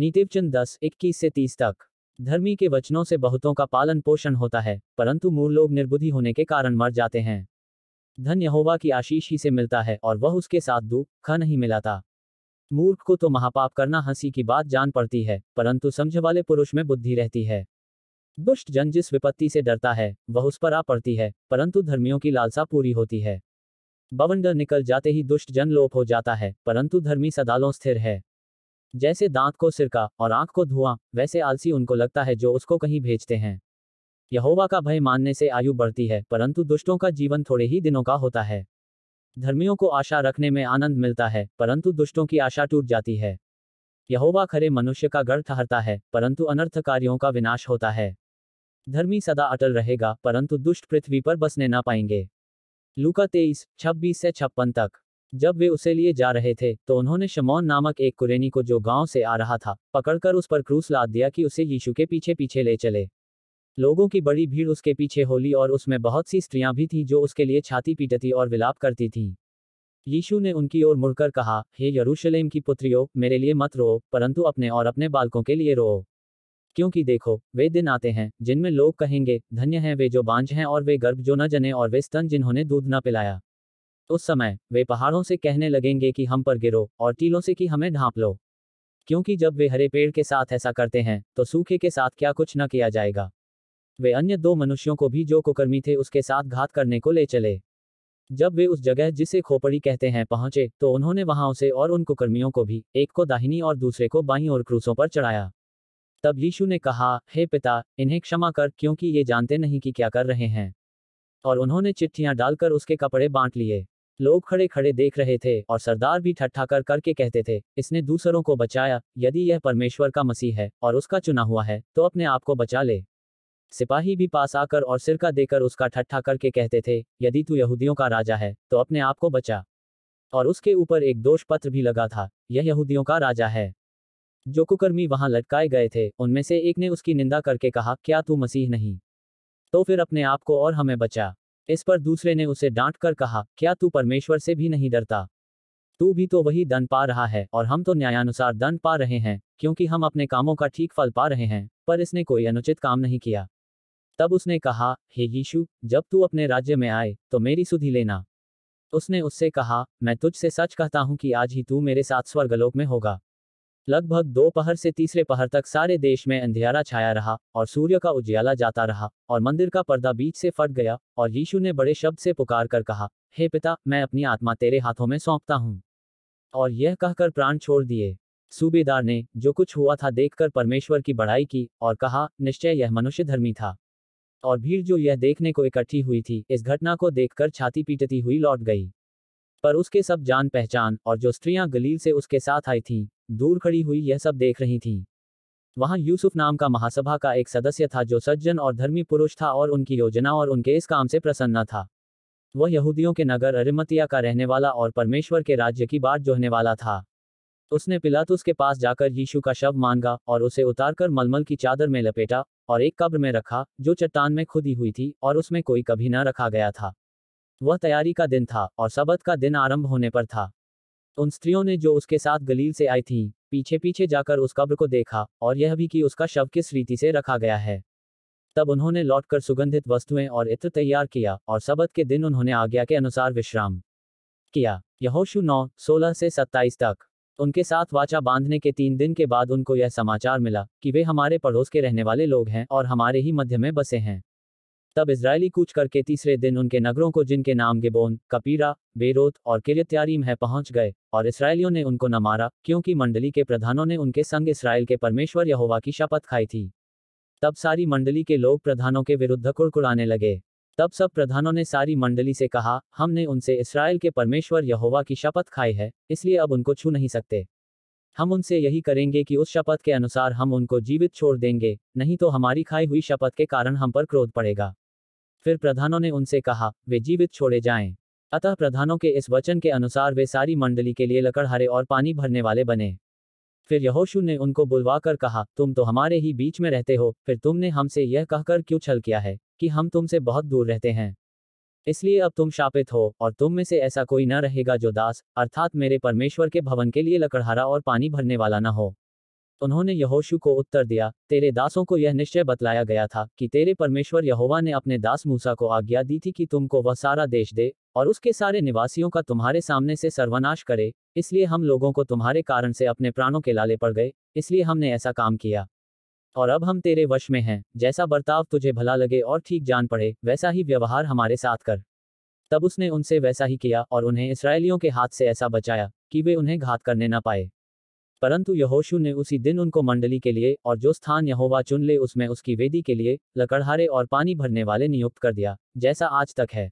नीतिवचन दस इक्कीस से तीस तक धर्मी के वचनों से बहुतों का पालन पोषण होता है परंतु मूल लोग निर्बुद्धि होने के कारण मर जाते हैं धन यहोवा की आशीष ही से मिलता है और वह उसके साथ दुख नहीं मिलाता मूर्ख को तो महापाप करना हंसी की बात जान पड़ती है परंतु समझ वाले पुरुष में बुद्धि रहती है दुष्ट जन जिस विपत्ति से डरता है वह उस पर आ पड़ती है परंतु धर्मियों की लालसा पूरी होती है बवंडर निकल जाते ही दुष्ट जन लोप हो जाता है परंतु धर्मी सदालों स्थिर है जैसे दांत को सिरका और आंख को धुआं वैसे आलसी उनको लगता है जो उसको कहीं भेजते हैं यहोवा का भय मानने से आयु बढ़ती है परंतु दुष्टों का जीवन थोड़े ही दिनों का होता है धर्मियों को आशा रखने में आनंद मिलता है परंतु दुष्टों की आशा टूट जाती है यहोवा खरे मनुष्य का गढ़ ठहरता है परंतु अनर्थकारियों का विनाश होता है धर्मी सदा अटल रहेगा परंतु दुष्ट पृथ्वी पर बसने ना पाएंगे लूका तेईस छब्बीस से छप्पन तक जब वे उसे लिए जा रहे थे तो उन्होंने शमौन नामक एक कुरेनी को जो गांव से आ रहा था पकड़कर उस पर क्रूस लाद दिया कि उसे यीशु के पीछे पीछे ले चले लोगों की बड़ी भीड़ उसके पीछे होली और उसमें बहुत सी स्त्रियां भी थीं जो उसके लिए छाती पीटती और विलाप करती थीं यीशु ने उनकी ओर मुड़कर कहा हे यरूशलेम की पुत्रियो मेरे लिए मत रो परंतु अपने और अपने बालकों के लिए रो क्योंकि देखो वे दिन आते हैं जिनमें लोग कहेंगे धन्य हैं वे जो बांझ हैं और वे गर्भ जो न जने और वे स्तन जिन्होंने दूध न पिलाया उस समय वे पहाड़ों से कहने लगेंगे कि हम पर गिरो और टीलों से कि हमें ढांप लो क्योंकि जब वे हरे पेड़ के साथ ऐसा करते हैं तो सूखे के साथ क्या कुछ न किया जाएगा वे अन्य दो मनुष्यों को भी जो कुकर्मी थे उसके साथ घात करने को ले चले जब वे उस जगह जिसे खोपड़ी कहते हैं पहुंचे तो उन्होंने वहां उसे और उन कुकर्मियों को भी एक को दाहिनी और दूसरे को बाई और क्रूसों पर चढ़ाया तब यीशु ने कहा हे hey पिता इन्हें क्षमा कर क्योंकि ये जानते नहीं कि क्या कर रहे हैं और उन्होंने चिट्ठियां डालकर उसके कपड़े बांट लिए लोग खड़े खड़े देख रहे थे और सरदार भी ठट्ठा कर करके कहते थे इसने दूसरों को बचाया यदि यह परमेश्वर का मसीह है और उसका चुना हुआ है तो अपने आप को बचा ले सिपाही भी पास आकर और सिरका देकर उसका ठट्ठा करके कहते थे यदि तू यहूदियों का राजा है तो अपने आप को बचा और उसके ऊपर एक दोष पत्र भी लगा था यह यहूदियों का राजा है जो कुकर्मी वहां लटकाए गए थे उनमें से एक ने उसकी निंदा करके कहा क्या तू मसीह नहीं तो फिर अपने आप को और हमें बचा इस पर दूसरे ने उसे डांट कर कहा क्या तू परमेश्वर से भी नहीं डरता तू भी तो वही दंड पा रहा है और हम तो न्यायानुसार दंड पा रहे हैं क्योंकि हम अपने कामों का ठीक फल पा रहे हैं पर इसने कोई अनुचित काम नहीं किया तब उसने कहा हे यीशु जब तू अपने राज्य में आए तो मेरी सुधि लेना उसने उससे कहा मैं तुझसे सच कहता हूं कि आज ही तू मेरे साथ स्वर्गलोक में होगा लगभग दोपहर से तीसरे पहर तक सारे देश में अंधेरा छाया रहा और सूर्य का उज्याला जाता रहा और मंदिर का पर्दा बीच से फट गया और यीशु ने बड़े शब्द से पुकार कर कहा हे hey पिता मैं अपनी आत्मा तेरे हाथों में सौंपता हूँ और यह कहकर प्राण छोड़ दिए सूबेदार ने जो कुछ हुआ था देखकर परमेश्वर की बढ़ाई की और कहा निश्चय यह मनुष्य धर्मी था और भीड़ जो यह देखने को इकट्ठी हुई थी इस घटना को देखकर छाती पीटती हुई लौट गई पर उसके सब जान पहचान और जो स्त्रियां गलील से उसके साथ आई थीं दूर खड़ी हुई यह सब देख रही थीं वहां यूसुफ नाम का महासभा का एक सदस्य था जो सज्जन और धर्मी पुरुष था और उनकी योजना और उनके इस काम से प्रसन्न था वह यहूदियों के नगर अरिमतिया का रहने वाला और परमेश्वर के राज्य की बाट जोहने वाला था उसने पिलातुस के पास जाकर यीशु का शव मांगा और उसे उतारकर मलमल की चादर में लपेटा और एक कब्र में रखा जो चट्टान में खुदी हुई थी और उसमें कोई कभी न रखा गया था वह तैयारी का दिन था और सबत का दिन आरंभ होने पर था तो उन स्त्रियों ने जो उसके साथ गलील से आई थीं, पीछे पीछे जाकर उस कब्र को देखा और यह भी कि उसका शव किस रीति से रखा गया है तब उन्होंने लौटकर सुगंधित वस्तुएं और इत्र तैयार किया और सबक के दिन उन्होंने आज्ञा के अनुसार विश्राम किया यहोशु नौ सोलह से सत्ताईस तक उनके साथ वाचा बांधने के तीन दिन के बाद उनको यह समाचार मिला कि वे हमारे पड़ोस के रहने वाले लोग हैं और हमारे ही मध्य में बसे हैं तब इसराइली कूच करके तीसरे दिन उनके नगरों को जिनके नाम गिबोन कपीरा बेरोत और किरत्यारीम है पहुंच गए और इसराइलियों ने उनको न मारा क्योंकि मंडली के प्रधानों ने उनके संग इसराइल के परमेश्वर यहोवा की शपथ खाई थी तब सारी मंडली के लोग प्रधानों के विरुद्ध कुड़कुड़ाने लगे तब सब प्रधानों ने सारी मंडली से कहा हमने उनसे इसराइल के परमेश्वर यहोवा की शपथ खाई है इसलिए अब उनको छू नहीं सकते हम उनसे यही करेंगे कि उस शपथ के अनुसार हम उनको जीवित छोड़ देंगे नहीं तो हमारी खाई हुई शपथ के कारण हम पर क्रोध पड़ेगा फिर प्रधानों ने उनसे कहा वे जीवित छोड़े जाएं। अतः प्रधानों के इस वचन के अनुसार वे सारी मंडली के लिए लकड़हारे और पानी भरने वाले बने फिर यहोशु ने उनको बुलवाकर कहा तुम तो हमारे ही बीच में रहते हो फिर तुमने हमसे यह कहकर क्यों छल किया है कि हम तुमसे बहुत दूर रहते हैं इसलिए अब तुम शापित हो और तुम में से ऐसा कोई न रहेगा जो दास अर्थात मेरे परमेश्वर के भवन के लिए लकड़हारा और पानी भरने वाला न हो तो उन्होंने यहोशु को उत्तर दिया तेरे दासों को यह निश्चय बतलाया गया था कि तेरे परमेश्वर यहोवा ने अपने दास मूसा को आज्ञा दी थी कि तुमको वह सारा देश दे और उसके सारे निवासियों का तुम्हारे सामने से सर्वनाश करे इसलिए हम लोगों को तुम्हारे कारण से अपने प्राणों के लाले पड़ गए इसलिए हमने ऐसा काम किया और अब हम तेरे वश में हैं जैसा बर्ताव तुझे भला लगे और ठीक जान पड़े वैसा ही व्यवहार हमारे साथ कर तब उसने उनसे वैसा ही किया और उन्हें इसराइलियों के हाथ से ऐसा बचाया कि वे उन्हें घात करने न पाए परंतु यहोशु ने उसी दिन उनको मंडली के लिए और जो स्थान यहोवा चुन ले उसमें उसकी वेदी के लिए लकड़हारे और पानी भरने वाले नियुक्त कर दिया जैसा आज तक है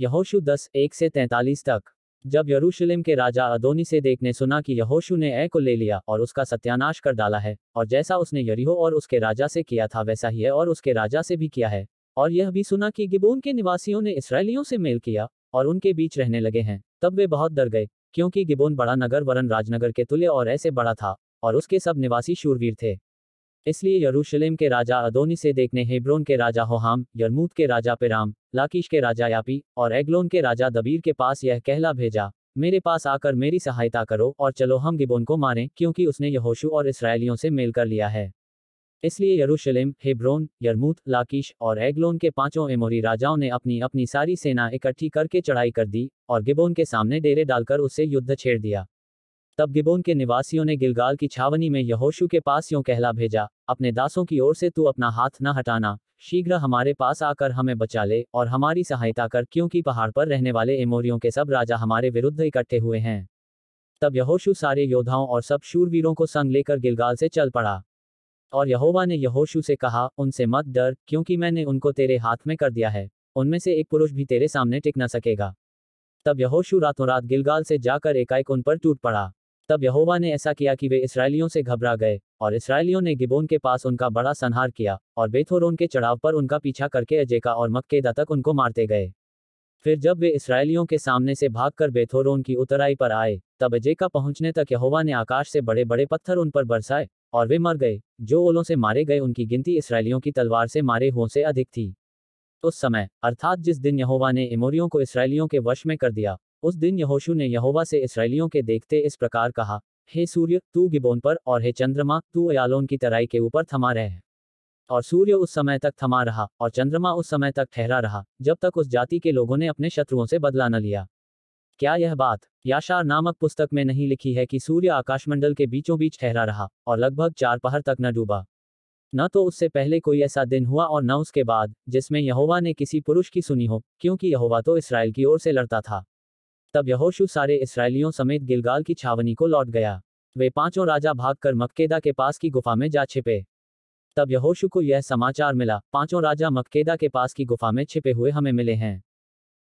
यहोशु दस एक से तैंतालीस तक जब यरूशलेम के राजा अदोनी से देखने सुना कि यहोशु ने ऐ को ले लिया और उसका सत्यानाश कर डाला है और जैसा उसने यरीहो और उसके राजा से किया था वैसा ही है और उसके राजा से भी किया है और यह भी सुना कि गिबोन के निवासियों ने इसराइलियों से मेल किया और उनके बीच रहने लगे हैं तब वे बहुत डर गए क्योंकि गिबोन बड़ा नगर वरन राजनगर के तुल्य और ऐसे बड़ा था और उसके सब निवासी शूरवीर थे इसलिए यरूशलेम के राजा अदोनी से देखने हेब्रोन के राजा होहाम यरमूत के राजा पेराम लाकिश के राजा यापी और एग्लोन के राजा दबीर के पास यह कहला भेजा मेरे पास आकर मेरी सहायता करो और चलो हम गिबोन को मारें क्योंकि उसने यहोशू और इसराइलियों से मेल कर लिया है इसलिए यरूशलेम हेब्रोन यरमूत लाकिश और एग्लोन के पांचों एमोरी राजाओं ने अपनी अपनी सारी सेना इकट्ठी करके चढ़ाई कर दी और गिबोन के सामने डेरे डालकर उससे युद्ध छेड़ दिया तब गिबोन के निवासियों ने गिलगाल की छावनी में यहोशु के पास यों कहला भेजा अपने दासों की ओर से तू अपना हाथ न हटाना शीघ्र हमारे पास आकर हमें बचा ले और हमारी सहायता कर क्योंकि पहाड़ पर रहने वाले एमोरियों के सब राजा हमारे विरुद्ध इकट्ठे हुए हैं तब यहोशु सारे योद्धाओं और सब शूरवीरों को संग लेकर गिलगाल से चल पड़ा और यहोवा ने यहोशू से कहा उनसे मत डर क्योंकि मैंने उनको तेरे हाथ में कर दिया है उनमें से एक पुरुष भी तेरे सामने टिक न सकेगा तब यहोशू रातों रात गिलगाल से जाकर एकाएक उन पर टूट पड़ा तब यहोवा ने ऐसा किया कि वे इसराइलियों से घबरा गए और इसराइलियों ने गिबोन के पास उनका बड़ा संहार किया और बेथोरोन के चढ़ाव पर उनका पीछा करके अजेका और मक्केदा तक उनको मारते गए फिर जब वे इसराइलियों के सामने से भागकर बेथोरोन की उतराई पर आए तब अजेका पहुंचने तक यहोवा ने आकाश से बड़े बड़े पत्थर उन पर बरसाए और वे मर गए जो ओलों से मारे गए उनकी गिनती इसराइलियों की तलवार से मारे हों से अधिक थी उस समय अर्थात जिस दिन यहोवा ने इमोरियों को इसराइलियों के वश में कर दिया उस दिन यहोशू ने यहोवा से इसराइलियों के देखते इस प्रकार कहा हे सूर्य तू गिबोन पर और हे चंद्रमा तू अयालोन की तराई के ऊपर थमा रहे हैं और सूर्य उस समय तक थमा रहा और चंद्रमा उस समय तक ठहरा रहा जब तक उस जाति के लोगों ने अपने शत्रुओं से बदला न लिया क्या यह बात याशार नामक पुस्तक में नहीं लिखी है कि सूर्य आकाशमंडल के बीचों बीच ठहरा रहा और लगभग चार पहर तक न डूबा न तो उससे पहले कोई ऐसा दिन हुआ और न उसके बाद जिसमें यहोवा ने किसी पुरुष की सुनी हो क्योंकि यहोवा तो इसराइल की ओर से लड़ता था तब यहोशु सारे इसराइलियों समेत गिलगाल की छावनी को लौट गया वे पांचों राजा भागकर मक्केदा के पास की गुफा में जा छिपे तब यहोशु को यह समाचार मिला पांचों राजा मक्केदा के पास की गुफा में छिपे हुए हमें मिले हैं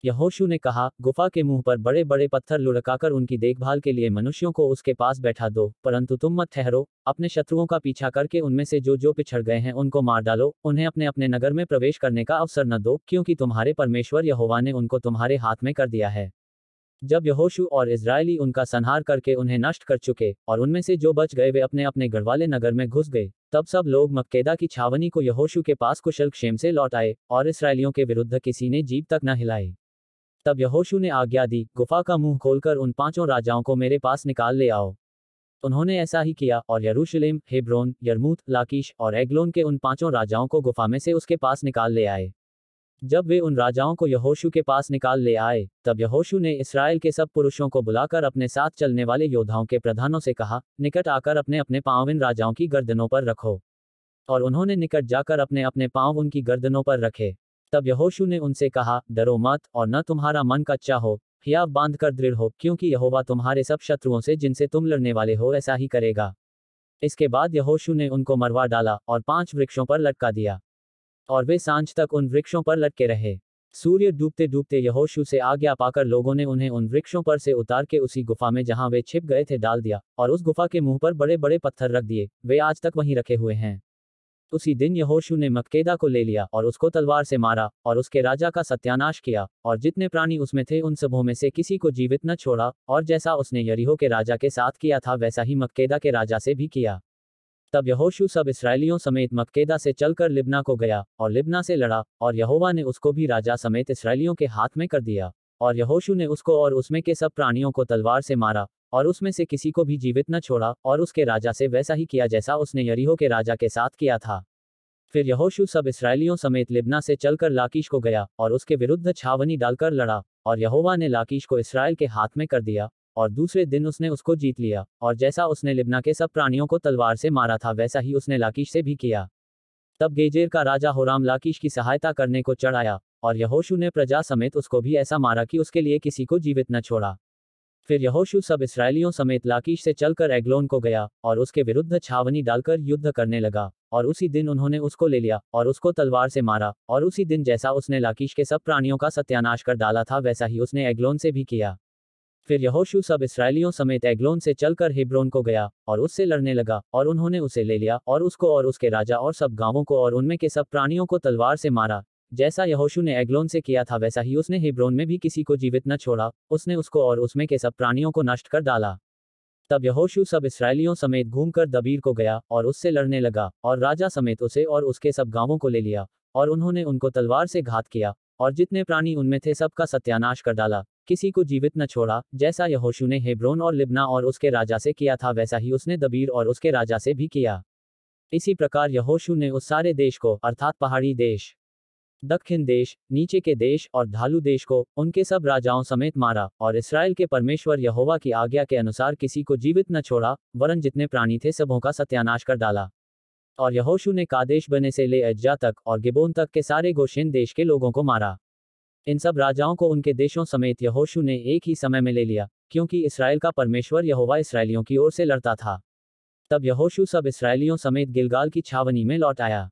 यहोशु ने कहा गुफा के मुंह पर बड़े बड़े पत्थर लुढ़काकर उनकी देखभाल के लिए मनुष्यों को उसके पास बैठा दो परंतु तुम मत ठहरो अपने शत्रुओं का पीछा करके उनमें से जो जो पिछड़ गए हैं उनको मार डालो उन्हें अपने अपने नगर में प्रवेश करने का अवसर न दो क्योंकि तुम्हारे परमेश्वर यहोवा ने उनको तुम्हारे हाथ में कर दिया है जब यहोशु और इसराइली उनका संहार करके उन्हें नष्ट कर चुके और उनमें से जो बच गए वे अपने अपने गढ़वाले नगर में घुस गए तब सब लोग मक्केदा की छावनी को यहोशु के पास कुशल क्षेम से लौट आए और इसराइलियों के विरुद्ध किसी ने जीप तक न हिलाई तब यहोशु ने आज्ञा दी गुफा का मुंह खोलकर उन पांचों राजाओं को मेरे पास निकाल ले आओ उन्होंने ऐसा ही किया और यरूशलेम हेब्रोन यरमूत लाकिश और एग्लोन के उन पांचों राजाओं को गुफा में से उसके पास निकाल ले आए जब वे उन राजाओं को यहोशु के पास निकाल ले आए तब यहोशु ने इसराइल के सब पुरुषों को बुलाकर अपने साथ चलने वाले योद्धाओं के प्रधानों से कहा निकट आकर अपने अपने पाँव इन राजाओं की गर्दनों पर रखो और उन्होंने निकट जाकर अपने अपने पाँव उनकी गर्दनों पर रखे तब यहोशु ने उनसे कहा डरो मत और न तुम्हारा मन कच्चा हो या बांध कर दृढ़ हो क्योंकि यहोवा तुम्हारे सब शत्रुओं से जिनसे तुम लड़ने वाले हो ऐसा ही करेगा इसके बाद यहोशु ने उनको मरवा डाला और पांच वृक्षों पर लटका दिया और वे सांझ तक उन वृक्षों पर लटके रहे सूर्य डूबते डूबते यहोशु से आज्ञा पाकर लोगों ने उन्हें उन वृक्षों पर से उतार के उसी गुफा में जहां वे छिप गए थे डाल दिया और उस गुफा के मुंह पर बड़े बड़े पत्थर रख दिए वे आज तक वहीं रखे हुए हैं उसी दिन यहोशु ने मक्केदा को ले लिया और उसको तलवार से मारा और उसके राजा का सत्यानाश किया और जितने प्राणी उसमें थे उन सबों में से किसी को जीवित न छोड़ा और जैसा उसने यरीहो के राजा के साथ किया था वैसा ही मक्केदा के राजा से भी किया तब यहोशु सब इसराइलियों समेत मक्केदा से चलकर लिबना को गया और लिबना से लड़ा और यहोवा ने उसको भी राजा समेत इसराइलियों के हाथ में कर दिया और यहोशु ने उसको और उसमें के सब प्राणियों को तलवार से मारा और उसमें से किसी को भी जीवित न छोड़ा और उसके राजा से वैसा ही किया जैसा उसने यरीहो के राजा के साथ किया था फिर यहोशु सब इसराइलियों समेत लिबना से चलकर लाकिश को गया और उसके विरुद्ध छावनी डालकर लड़ा और यहोवा ने लाकिश को इसराइल के हाथ में कर दिया और दूसरे दिन उसने उसको जीत लिया और जैसा उसने लिबना के सब प्राणियों को तलवार से मारा था वैसा ही उसने लाकिश से भी किया तब गेजेर का राजा होराम लाकिश की सहायता करने को चढ़ाया और यहोशू ने प्रजा समेत उसको भी ऐसा मारा कि उसके लिए किसी को जीवित न छोड़ा फिर यहोशू सब इसराइलियों समेत लाकीश से चलकर एग्लोन को गया और उसके विरुद्ध छावनी डालकर युद्ध करने लगा और उसी दिन उन्होंने उसको ले लिया और उसको तलवार से मारा और उसी दिन जैसा उसने लाकीश के सब प्राणियों का सत्यानाश कर डाला था वैसा ही उसने एग्लोन से भी किया फिर यहोशू सब इसराइलियों समेत एग्लोन से चलकर हिब्रोन को गया और उससे लड़ने लगा और उन्होंने उसे ले लिया और उसको और उसके राजा और सब गांवों को और उनमें के सब प्राणियों को तलवार से मारा जैसा यहोशू ने एग्लोन से किया था वैसा ही उसने हिब्रोन में भी किसी को जीवित न छोड़ा उसने उसको और उसमें के सब प्राणियों को नष्ट कर डाला तब यहोशू सब इसराइलियों समेत घूमकर दबीर को गया और उससे लड़ने लगा और राजा समेत उसे और उसके सब गांवों को ले लिया और उन्होंने उनको तलवार से घात किया और जितने प्राणी उनमें थे सबका सत्यानाश कर डाला किसी को जीवित न छोड़ा जैसा यहोशू ने हेब्रोन और लिबना और उसके राजा से किया था वैसा ही उसने दबीर और उसके राजा से भी किया इसी प्रकार यहोशू ने उस सारे देश को अर्थात पहाड़ी देश दक्षिण देश नीचे के देश और धालू देश को उनके सब राजाओं समेत मारा और इसराइल के परमेश्वर यहोवा की आज्ञा के अनुसार किसी को जीवित न छोड़ा वरन जितने प्राणी थे सबों का सत्यानाश कर डाला और यहोशू ने कादेश बने से ले अज्जा तक और गिबोन तक के सारे गोशेन देश के लोगों को मारा इन सब राजाओं को उनके देशों समेत यहोशू ने एक ही समय में ले लिया क्योंकि इसराइल का परमेश्वर यहोवा इसराइलियों की ओर से लड़ता था तब यहोशू सब इसराइलियों समेत गिलगाल की छावनी में लौट आया